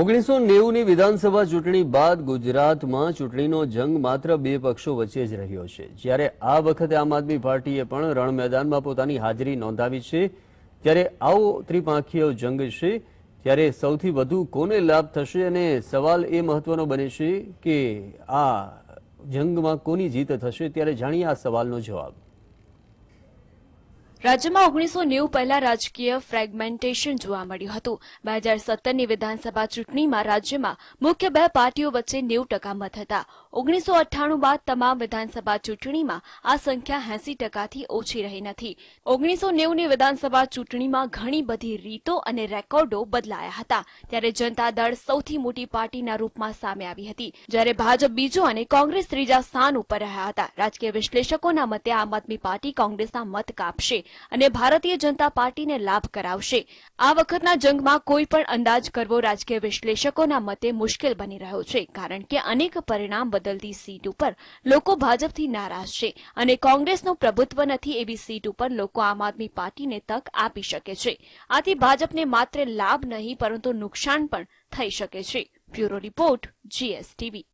ઓગણીસો નેવુંની વિધાનસભા ચૂંટણી બાદ ગુજરાતમાં ચૂંટણીનો જંગ માત્ર બે પક્ષો વચ્ચે જ રહ્યો છે જ્યારે આ વખતે આમ આદમી પાર્ટીએ પણ રણ મેદાનમાં પોતાની હાજરી નોંધાવી છે ત્યારે આવો ત્રિપાંખીયો જંગ છે ત્યારે સૌથી વધુ કોને લાભ થશે અને સવાલ એ મહત્વનો બને છે કે આ જંગમાં કોની જીત થશે ત્યારે જાણીએ આ સવાલનો જવાબ રાજ્યમાં ઓગણીસો નેવું પહેલા રાજકીય ફ્રેગમેન્ટેશન જોવા મળ્યું હતું બે હજાર સત્તરની વિધાનસભા ચૂંટણીમાં રાજ્યમાં મુખ્ય બે પાર્ટીઓ વચ્ચે નેવું ટકા મત હતા ઓગણીસો અઠ્ઠાણું બાદ તમામ વિધાનસભા ચૂંટણીમાં આ સંખ્યા એસી ટકાથી ઓછી રહી નથી ઓગણીસો નેવુંની વિધાનસભા ચૂંટણીમાં ઘણી બધી રીતો અને રેકોર્ડો બદલાયા હતા ત્યારે જનતા દળ સૌથી મોટી પાર્ટીના રૂપમાં સામે આવી હતી જ્યારે ભાજપ બીજો અને કોંગ્રેસ ત્રીજા સ્થાન ઉપર રહ્યા હતા રાજકીય વિશ્લેષકોના મતે આમ આદમી પાર્ટી કોંગ્રેસના મત કાપશે અને ભારતીય જનતા પાર્ટીને લાભ કરાવશે આ વખતના જંગમાં કોઈ પણ અંદાજ કરવો રાજકીય વિશ્લેષકોના મતે મુશ્કેલ બની રહ્યો છે કારણ કે અનેક પરિણામ બદલતી સીટ ઉપર લોકો ભાજપથી નારાજ છે અને કોંગ્રેસનું પ્રભુત્વ નથી એવી સીટ ઉપર લોકો આમ આદમી પાર્ટીને તક આપી શકે છે આથી ભાજપને માત્ર લાભ નહીં પરંતુ નુકસાન પણ થઈ શકે છે બ્યુરો રિપોર્ટ જીએસટીવી